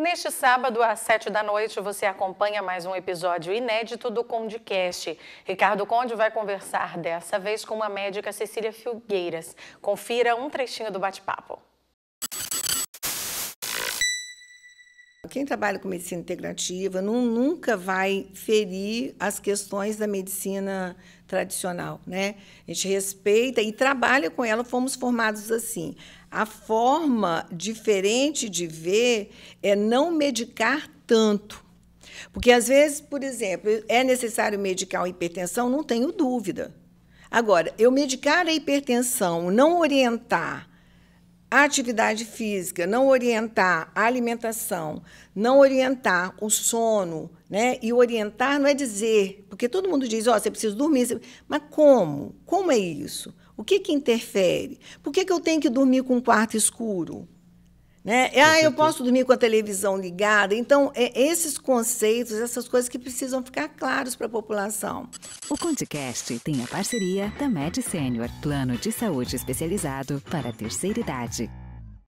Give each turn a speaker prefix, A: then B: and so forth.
A: Neste sábado, às sete da noite, você acompanha mais um episódio inédito do CondeCast. Ricardo Conde vai conversar dessa vez com a médica Cecília Filgueiras. Confira um trechinho do bate-papo.
B: Quem trabalha com medicina integrativa não, nunca vai ferir as questões da medicina tradicional, né? A gente respeita e trabalha com ela, fomos formados assim. A forma diferente de ver é não medicar tanto. Porque às vezes, por exemplo, é necessário medicar a hipertensão, não tenho dúvida. Agora, eu medicar a hipertensão, não orientar a atividade física, não orientar a alimentação, não orientar o sono, né? E orientar não é dizer, porque todo mundo diz, ó, oh, você precisa dormir, mas como? Como é isso? O que que interfere? Por que, que eu tenho que dormir com um quarto escuro? Né? É, ah, eu posso dormir com a televisão ligada. Então, é esses conceitos, essas coisas que precisam ficar claros para a população. O Condecast tem a parceria da Med Senior, plano de saúde especializado para a terceira idade.